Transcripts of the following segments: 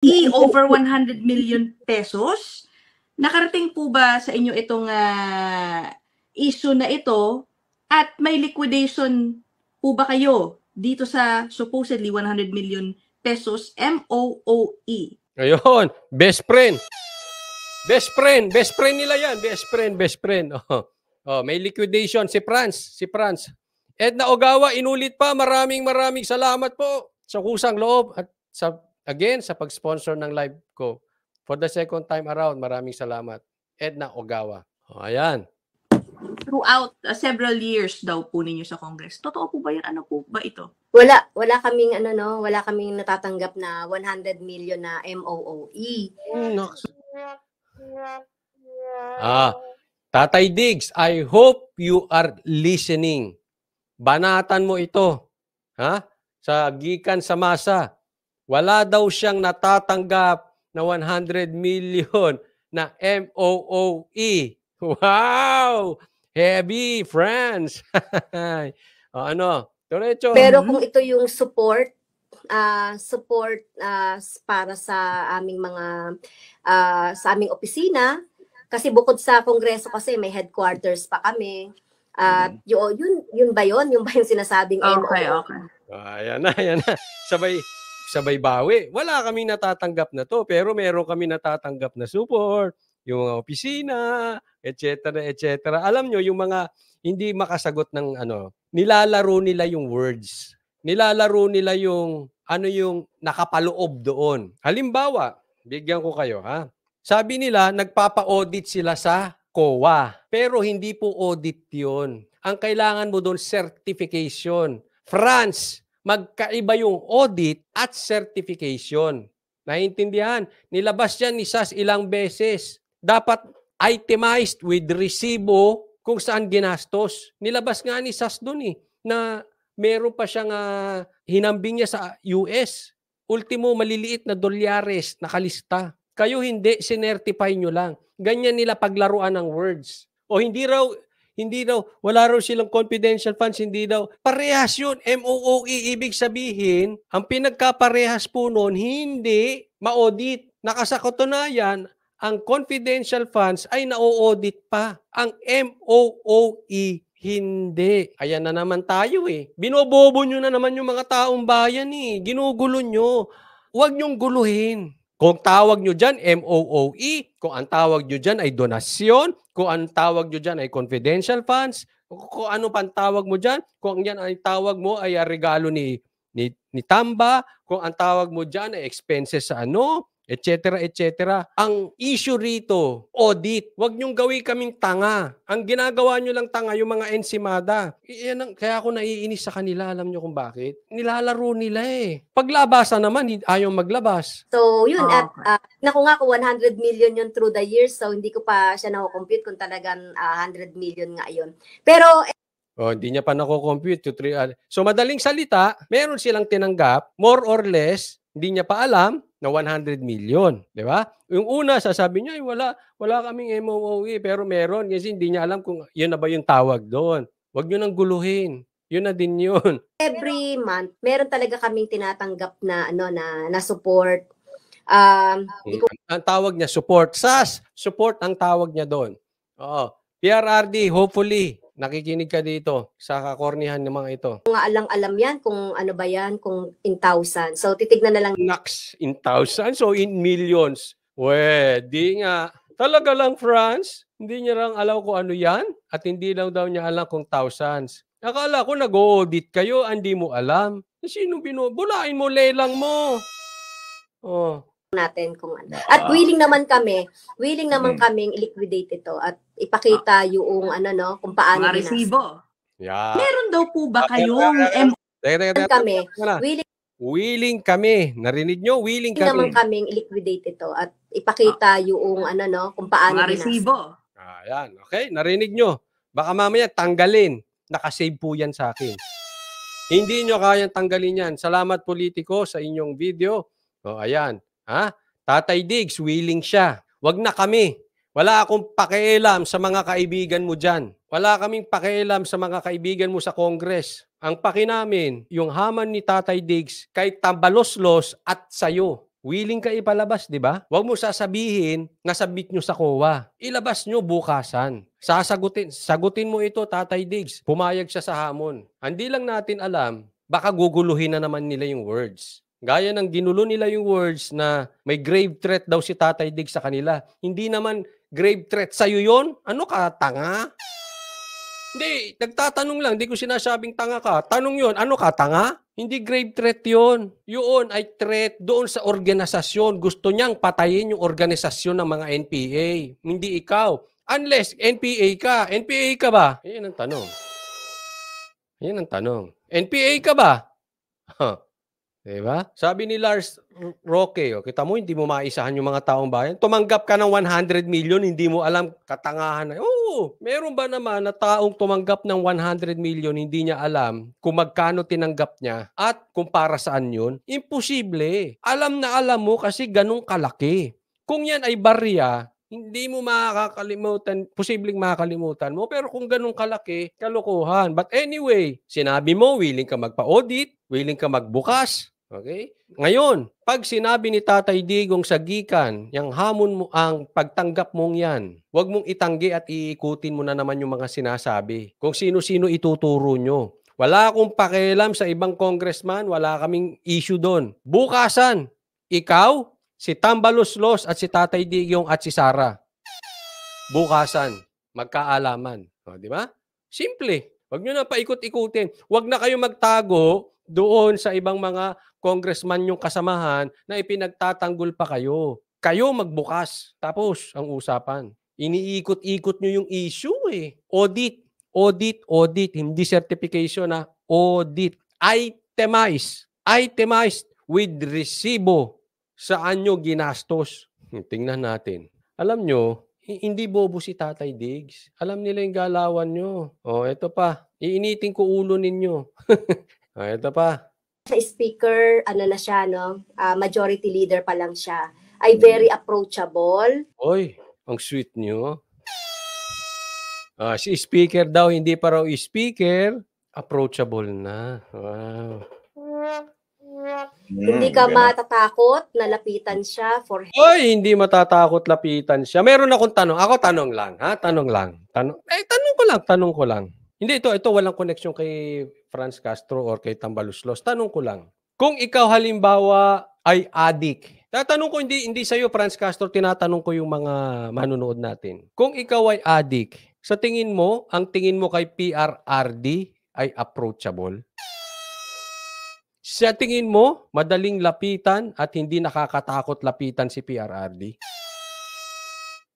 E over 100 million pesos. Nakarating po ba sa inyo itong uh, issue na ito at may liquidation po ba kayo dito sa supposedly 100 million pesos MOOE? Ayun, best friend. Best friend, best friend nila yan, best friend, best friend. Oh, oh may liquidation si France, si France. Edna Ogawa, inulit pa, maraming maraming salamat po sa kusang loob at sa again sa pag-sponsor ng live ko. For the second time around, maraming salamat. Edna Ogawa. O, ayan. Throughout uh, several years daw po ninyo sa Congress. Totoo po ba 'yan? Ano po ba ito? Wala, wala kaming ano no, wala kaming natatanggap na 100 million na MOOE. Hmm, ah, Tatay Diggs, I hope you are listening. Banatan mo ito. Ha? Sa gikan sa masa. Wala daw siyang natatanggap na 100 million na MOOE. Wow! Heavy, friends! o, ano? Diretso. Pero hmm? kung ito yung support, uh, support uh, para sa aming mga, uh, sa aming opisina, kasi bukod sa kongreso kasi may headquarters pa kami. At uh, mm-hmm. yun, yun, yun ba yun? Yung ba yung sinasabing e? okay, Okay, okay. Ayan na, ayan na. Sabay, sabay bawi. Wala kami natatanggap na to, pero meron kami natatanggap na support, yung mga opisina, etc. etc. Alam nyo, yung mga hindi makasagot ng ano, nilalaro nila yung words. Nilalaro nila yung ano yung nakapaloob doon. Halimbawa, bigyan ko kayo ha. Sabi nila, nagpapa-audit sila sa COA. Pero hindi po audit yon. Ang kailangan mo doon, certification. France, magkaiba yung audit at certification. Naiintindihan? Nilabas yan ni SAS ilang beses. Dapat itemized with resibo kung saan ginastos. Nilabas nga ni SAS dun eh, na meron pa siyang uh, hinambing niya sa US. Ultimo, maliliit na dolyares nakalista. Kayo hindi, sinertify nyo lang. Ganyan nila paglaruan ng words. O hindi raw hindi daw, wala raw silang confidential funds, hindi daw. Parehas yun, MOOE, ibig sabihin, ang pinagkaparehas po noon, hindi ma-audit. Nakasakatunayan, ang confidential funds ay na-audit pa. Ang MOOE hindi. Ayan na naman tayo eh. Binobobo nyo na naman yung mga taong bayan eh. Ginugulo nyo. Huwag nyong guluhin. Kung tawag nyo dyan, MOOE. Kung ang tawag nyo dyan ay donasyon. Kung ang tawag nyo dyan ay confidential funds. Kung ano pang tawag mo dyan. Kung yan ang tawag mo ay regalo ni, ni, ni Tamba. Kung ang tawag mo dyan ay expenses sa ano etc., etc. Ang issue rito, audit. Huwag niyong gawi kaming tanga. Ang ginagawa niyo lang tanga, yung mga ensimada. Iyan ang, kaya ako naiinis sa kanila, alam niyo kung bakit? Nilalaro nila eh. Paglabasan naman, ayaw maglabas. So, yun, uh, at uh, naku nga ko 100 million yun through the years, so hindi ko pa siya nakukompute kung talagang uh, ah, 100 million nga yun. Pero, eh, Oh, hindi niya pa nako-compute. So, madaling salita, meron silang tinanggap, more or less, hindi niya pa alam, na 100 million, di ba? Yung una, sasabi niya, ay wala, wala kaming MOOE, pero meron kasi hindi niya alam kung yun na ba yung tawag doon. Huwag niyo nang guluhin. Yun na din yun. Every month, meron talaga kaming tinatanggap na ano na na support. Um, ko... Hmm. ang tawag niya support. SAS, support ang tawag niya doon. Oo. PRRD, hopefully Nakikinig ka dito sa kakornihan ng mga ito. Mga alang-alam yan kung ano ba yan, kung in thousand. So titignan na lang. Naks in thousand, so in millions. We, di nga. Talaga lang, France. Hindi niya lang alam kung ano yan at hindi lang daw niya alam kung thousands. Akala ko nag-audit kayo, ah, hindi mo alam. Sino binu... Bulain mo, lelang mo. Oh, natin kung ano. At ah. willing naman kami, willing naman mm. kaming liquidate ito at ipakita yung ano no, kung paano resibo. Yeah. Meron daw po ba kayong Teka, teka, teka. kami, willing willing kami. Narinig nyo? Willing kami. Willing naman kaming liquidate ito at ipakita ah. yung ano no, kung paano resibo. Ayan, okay? Narinig nyo? Baka mamaya tanggalin. Nakasave po yan sa akin. Hindi nyo kayang tanggalin yan. Salamat politiko sa inyong video. O, ayan. Ha? Tatay Diggs, willing siya. Wag na kami. Wala akong pakialam sa mga kaibigan mo dyan. Wala kaming pakialam sa mga kaibigan mo sa Congress. Ang paki namin, yung haman ni Tatay Diggs kay Tambaloslos at sayo. Willing ka ipalabas, di ba? Huwag mo sasabihin na sabit nyo sa COA. Ilabas nyo bukasan. Sasagutin, sagutin mo ito, Tatay Diggs. Pumayag siya sa hamon. Hindi lang natin alam, baka guguluhin na naman nila yung words. Gaya ng ginulo nila yung words na may grave threat daw si Tatay Dig sa kanila. Hindi naman grave threat sa'yo yon Ano ka, tanga? Hindi, nagtatanong lang. Hindi ko sinasabing tanga ka. Tanong yon ano ka, tanga? Hindi grave threat yon Yun ay threat doon sa organisasyon. Gusto niyang patayin yung organisasyon ng mga NPA. Hindi ikaw. Unless NPA ka. NPA ka ba? Yan ang tanong. Yan ang tanong. NPA ka ba? Huh. Diba? Sabi ni Lars Roque, oh, kita mo, hindi mo maisahan yung mga taong bayan. Tumanggap ka ng 100 million, hindi mo alam katangahan na. Oo, oh, meron ba naman na taong tumanggap ng 100 million, hindi niya alam kung magkano tinanggap niya at kung para saan yun? Imposible. Alam na alam mo kasi ganun kalaki. Kung yan ay barya, hindi mo makakalimutan, posibleng makakalimutan mo. Pero kung ganun kalaki, kalokohan. But anyway, sinabi mo, willing ka magpa-audit, willing ka magbukas, Okay? Ngayon, pag sinabi ni Tatay Digong sa gikan, yung hamon mo, ang pagtanggap mong yan, huwag mong itanggi at iikutin mo na naman yung mga sinasabi. Kung sino-sino ituturo nyo. Wala akong pakialam sa ibang congressman, wala kaming issue doon. Bukasan, ikaw, si Tambalos Los at si Tatay Digong at si Sara. Bukasan, magkaalaman. O, di ba? Simple. Huwag nyo na paikot-ikutin. Huwag na kayo magtago doon sa ibang mga congressman yung kasamahan na ipinagtatanggol pa kayo. Kayo magbukas. Tapos ang usapan. Iniikot-ikot nyo yung issue eh. Audit, audit, audit. Hindi certification na audit. Itemize. Itemized with resibo. Saan nyo ginastos? Tingnan natin. Alam nyo, hindi bobo si Tatay Diggs. Alam nila yung galawan nyo. O, oh, ito pa. Iinitin ko ulo ninyo. o, oh, eto pa sa speaker, ano na siya, no? Uh, majority leader pa lang siya. Ay very mm. approachable. Oy, ang sweet niyo. Ah, si speaker daw, hindi pa raw speaker, approachable na. Wow. Mm, hindi ka matatakot na lapitan siya for help. Oy, hindi matatakot lapitan siya. Meron akong tanong. Ako tanong lang, ha? Tanong lang. Tanong. Eh, tanong ko lang, tanong ko lang. Hindi ito, ito walang connection kay Franz Castro or kay Tambaluslos. Tanong ko lang, kung ikaw halimbawa ay adik, tatanong ko hindi hindi sa iyo Franz Castro, tinatanong ko yung mga manunood natin. Kung ikaw ay adik, sa tingin mo, ang tingin mo kay PRRD ay approachable? Sa tingin mo, madaling lapitan at hindi nakakatakot lapitan si PRRD?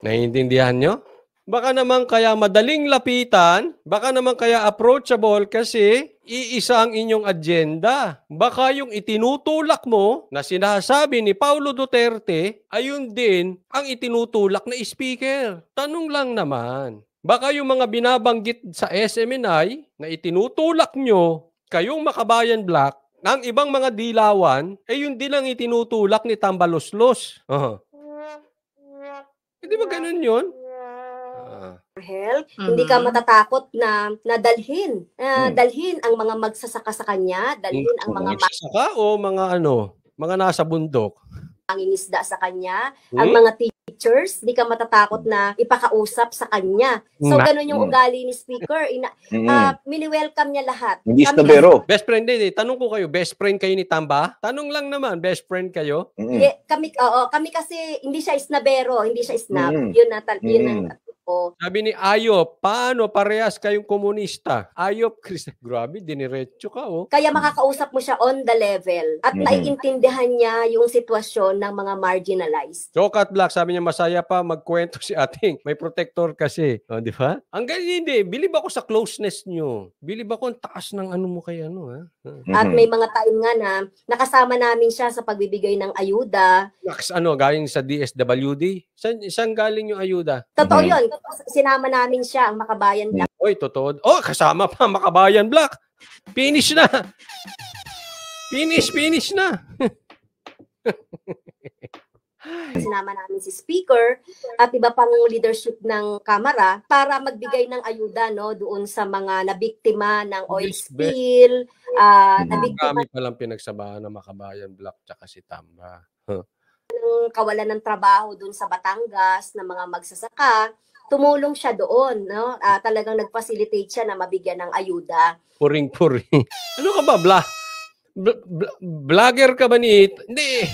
Naiintindihan nyo? Baka naman kaya madaling lapitan, baka naman kaya approachable kasi iisa ang inyong agenda. Baka yung itinutulak mo na sinasabi ni Paulo Duterte, ayun din ang itinutulak na speaker. Tanong lang naman. Baka yung mga binabanggit sa SMNI na itinutulak nyo kayong makabayan black ng ibang mga dilawan, eh yun din ang itinutulak ni Tambaloslos. Uh-huh. Hindi eh, ba ganun yun? help. Mm-hmm. Hindi ka matatakot na nadalhin. Uh, hmm. Dalhin ang mga magsasaka sa kanya, dalhin hmm. ang mga magsasaka o mga ano, mga nasa bundok. Pangingisda sa kanya, hmm. ang mga teachers, hindi ka matatakot na ipakausap sa kanya. So, hmm. ganun yung hmm. ugali ni speaker. Ina, hmm uh, mini-welcome niya lahat. Hindi stabero. Best friend din eh. Tanong ko kayo, best friend kayo ni Tamba? Tanong lang naman, best friend kayo? hmm Eh, kami, oo, kami kasi hindi siya isnabero, hindi siya snap. hmm Yun na, tal- hmm yun ang ko. Sabi ni Ayop, paano parehas kayong komunista? Ayop, Chris, grabe, diniretso ka oh. Kaya makakausap mo siya on the level at mm-hmm. naiintindihan niya yung sitwasyon ng mga marginalized. Joke at Black, sabi niya, masaya pa magkwento si ating. May protector kasi. oh, di ba? Ang ganyan hindi. Bilib ako sa closeness niyo. Bilib ako ang taas ng ano mo kay ano. Ha? Mm-hmm. At may mga taong nga na nakasama namin siya sa pagbibigay ng ayuda. Max, ano, galing sa DSWD? San, saan galing yung ayuda? Totoo mm-hmm. yun sinama namin siya, ang Makabayan Black. Oy, totoo. Oh, kasama pa, Makabayan Black. Finish na. Finish, finish na. Sinama namin si speaker at iba pang leadership ng kamara para magbigay ng ayuda no doon sa mga nabiktima ng oil spill, uh, kami pa lang pinagsabahan ng Makabayan Black tsaka si Tamba. Huh. ng kawalan ng trabaho doon sa Batangas ng mga magsasaka tumulong siya doon, no? Uh, talagang nag-facilitate siya na mabigyan ng ayuda. Puring-puring. Ano ka ba, bla? Bl- vlogger ka ba ni... Hindi,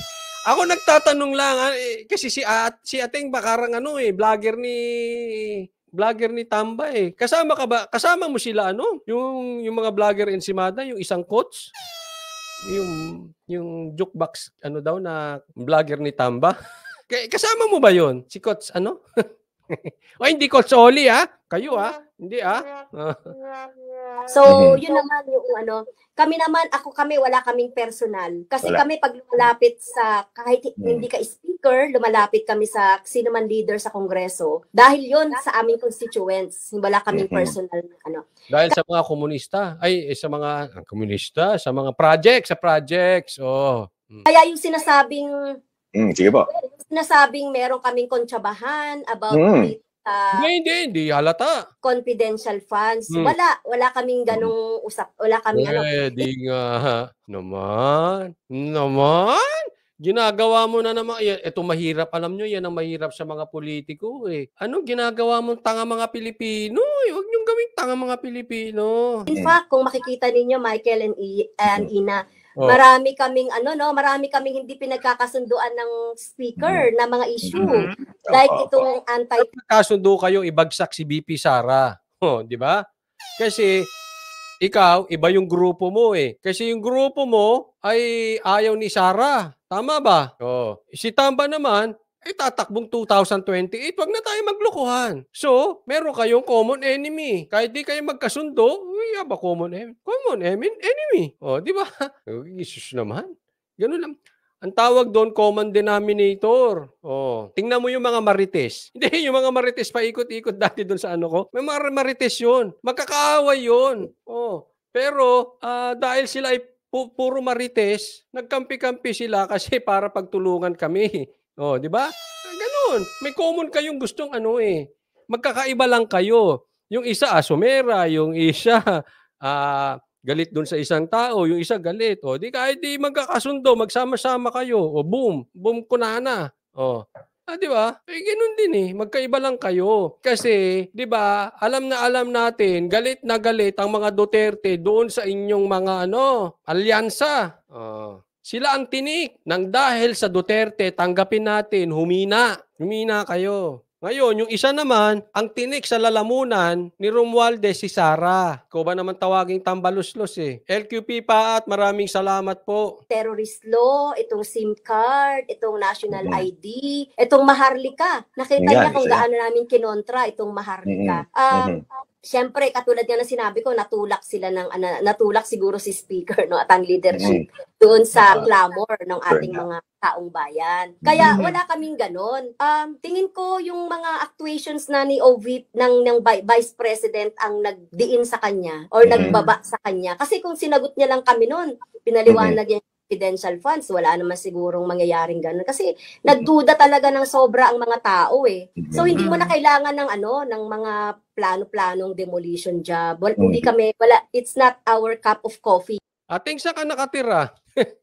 ako nagtatanong lang ah, eh, kasi si at si Ating Bakarang ano eh, vlogger ni vlogger ni Tamba eh. Kasama ka ba? Kasama mo sila ano? Yung yung mga vlogger in Simada, yung isang coach? Yung yung jukebox ano daw na vlogger ni Tamba? Kasama mo ba 'yon? Si coach ano? o hindi ko soli ha? Ah. Kayo ha? Ah. Hindi ha? Ah. So, mhm. yun naman yung ano, kami naman, ako kami, wala kaming personal. Kasi Wala. kami pag lumalapit sa, kahit mhm. hindi ka speaker, lumalapit kami sa sino man leader sa kongreso. Dahil yun sa aming constituents, wala kaming mhm. personal na ano. Dahil sa mga komunista, ay eh, sa mga ah, komunista, sa mga projects, sa projects. Oh. Hmm. Kaya yung sinasabing, Mm, sige po nasabing meron kaming kontsabahan about mm. uh, hindi, hindi, hindi halata. Confidential funds. Hmm. Wala, wala kaming ganong hmm. usap, wala kaming Pwede ano. Pwede nga. Naman, naman. Ginagawa mo na naman, ito mahirap, alam nyo, yan ang mahirap sa mga politiko eh. Ano ginagawa mo tanga mga Pilipino? Eh, huwag nyong gawing tanga mga Pilipino. In fact, kung makikita ninyo, Michael and, I- and mm-hmm. Ina, Oh. Marami kaming ano no, marami kaming hindi pinagkakasunduan ng speaker mm-hmm. na mga issue. Mm-hmm. Like oh, itong oh. anti Nagkasundo kayo ibagsak si BP Sara. Oh, di ba? Kasi ikaw iba yung grupo mo eh. Kasi yung grupo mo ay ayaw ni Sara. Tama ba? Oh. Si Tamba naman ay tatakbong 2028, wag na tayo maglokohan. So, meron kayong common enemy. Kahit di kayo magkasundo, we have a common enemy. Common oh, enemy. enemy. O, di ba? Jesus naman. Ganun lang. Ang tawag doon, common denominator. Oh, tingnan mo yung mga marites. Hindi, yung mga marites, paikot-ikot dati doon sa ano ko. May mga marites yun. Magkakaaway yun. Oh, pero uh, dahil sila ay pu- puro marites, nagkampi-kampi sila kasi para pagtulungan kami. Oh, di ba? Ganun. May common kayong gustong ano eh. Magkakaiba lang kayo. Yung isa asumera, ah, yung isa uh, galit dun sa isang tao, yung isa galit. O, oh, di kahit di magkakasundo, magsama-sama kayo. O, oh, boom. Boom ko na na. O, oh. Ah, di ba? Eh, ganun din eh. Magkaiba lang kayo. Kasi, di ba, alam na alam natin, galit na galit ang mga Duterte doon sa inyong mga ano, alyansa. Oh. Sila ang tinik nang dahil sa Duterte, tanggapin natin, humina. Humina kayo. Ngayon, yung isa naman, ang tinik sa lalamunan ni Romualdez si Sara. Ko ba naman tawaging tambaluslos eh. LQP pa at maraming salamat po. Terrorist law, itong SIM card, itong national mm-hmm. ID, itong Maharlika. Nakita yeah, niya kung gaano namin kinontra itong Maharlika. Mm-hmm. Um, mm-hmm Siyempre, katulad nga na sinabi ko, natulak sila ng, uh, natulak siguro si speaker no, at ang leadership mm-hmm. doon sa uh, clamor ng ating mga taong bayan. Kaya mm-hmm. wala kaming ganon. Um, tingin ko yung mga actuations na ni Ovit ng, ng Vice President ang nagdiin sa kanya or mm-hmm. nagbaba sa kanya. Kasi kung sinagot niya lang kami noon, pinaliwanag mm-hmm. niya confidential funds, wala naman sigurong mangyayaring ganun. Kasi nagduda talaga ng sobra ang mga tao eh. So hindi mo na mm-hmm. kailangan ng ano, ng mga plano-planong demolition job. Well, hindi mm. kami, wala, it's not our cup of coffee. Ating ah, sa ka nakatira.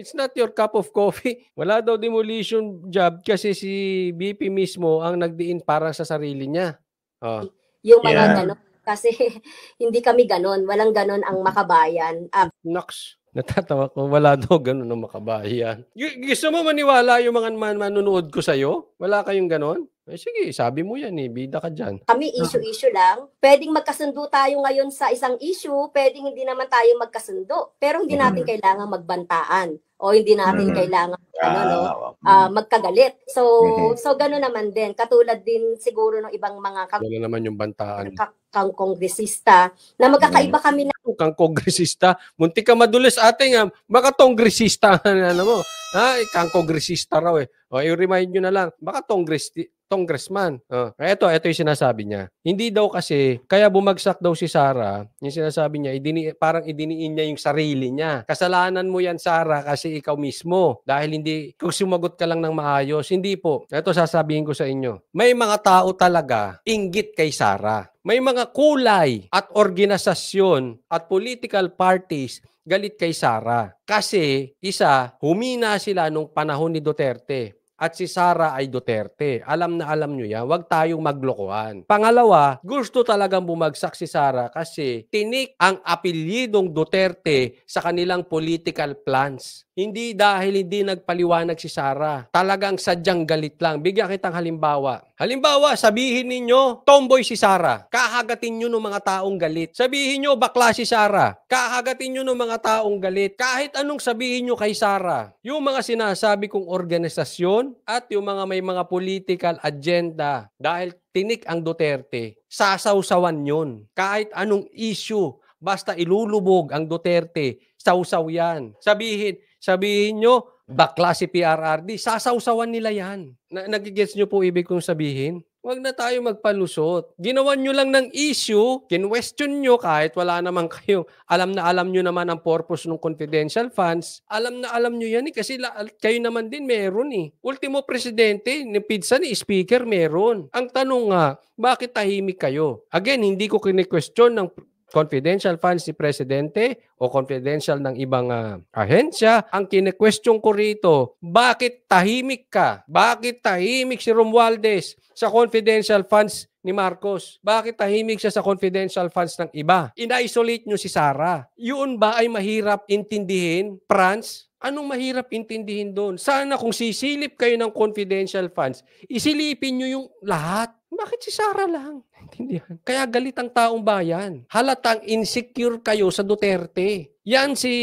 It's not your cup of coffee. Wala daw demolition job kasi si BP mismo ang nagdiin para sa sarili niya. Oh. Yung mga yeah. ganun. Kasi hindi kami ganon. Walang ganon ang makabayan. Uh, Nox. Natatawa ko, wala daw ganun ng makabayan. Y- gusto mo maniwala yung mga man- manunood ko sa'yo? Wala kayong ganun? Eh, sige, sabi mo yan eh, bida ka dyan. Kami issue-issue lang. Pwedeng magkasundo tayo ngayon sa isang issue, pwedeng hindi naman tayo magkasundo. Pero hindi natin kailangan magbantaan o hindi natin mm-hmm. kailangan ah, ano no uh, magkagalit. So mm-hmm. so gano'n naman din katulad din siguro ng ibang mga kang- Wala naman yung bantaan. Ka- kang kongresista na magkakaiba kami na kang kongresista. Munti ka madulas ate nga baka tongresista na ano mo. Ha, kang kongresista raw eh. O i-remind niyo na lang baka tongresista congressman. Uh, oh, ito, ito yung sinasabi niya. Hindi daw kasi, kaya bumagsak daw si Sara, yung sinasabi niya, idini, parang idiniin niya yung sarili niya. Kasalanan mo yan, Sara, kasi ikaw mismo. Dahil hindi, kung sumagot ka lang ng maayos, hindi po. Ito sasabihin ko sa inyo. May mga tao talaga, inggit kay Sara. May mga kulay at organisasyon at political parties galit kay Sara. Kasi, isa, humina sila nung panahon ni Duterte at si Sara ay Duterte. Alam na alam nyo yan. Huwag tayong maglokohan. Pangalawa, gusto talagang bumagsak si Sara kasi tinik ang apelyidong Duterte sa kanilang political plans. Hindi dahil hindi nagpaliwanag si Sara. Talagang sadyang galit lang. Bigyan kitang halimbawa. Halimbawa, sabihin ninyo, tomboy si Sarah. Kahagatin nyo ng mga taong galit. Sabihin nyo, bakla si Sarah. Kahagatin nyo ng mga taong galit. Kahit anong sabihin nyo kay Sarah. Yung mga sinasabi kong organisasyon at yung mga may mga political agenda. Dahil tinik ang Duterte, sasawsawan yun. Kahit anong issue, basta ilulubog ang Duterte, sawsaw yan. Sabihin, Sabihin nyo, bakla si PRRD, sasawsawan nila yan. Na nagigets nyo po ibig kong sabihin? Huwag na tayo magpalusot. Ginawan nyo lang ng issue, kinwestiyon nyo kahit wala naman kayo. Alam na alam nyo naman ang purpose ng confidential funds. Alam na alam nyo yan eh, kasi kayo naman din meron eh. Ultimo presidente, ni pizza ni speaker meron. Ang tanong nga, bakit tahimik kayo? Again, hindi ko kine-question ng confidential funds si Presidente o confidential ng ibang uh, ahensya. Ang kine-question ko rito, bakit tahimik ka? Bakit tahimik si Romualdez sa confidential funds ni Marcos. Bakit tahimik siya sa confidential funds ng iba? Ina-isolate nyo si Sara. Yun ba ay mahirap intindihin, France? Anong mahirap intindihin doon? Sana kung sisilip kayo ng confidential funds, isilipin nyo yung lahat. Bakit si Sara lang? Naintindihan? Kaya galit ang taong bayan. Halatang insecure kayo sa Duterte. Yan si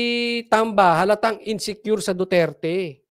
Tamba, halatang insecure sa Duterte.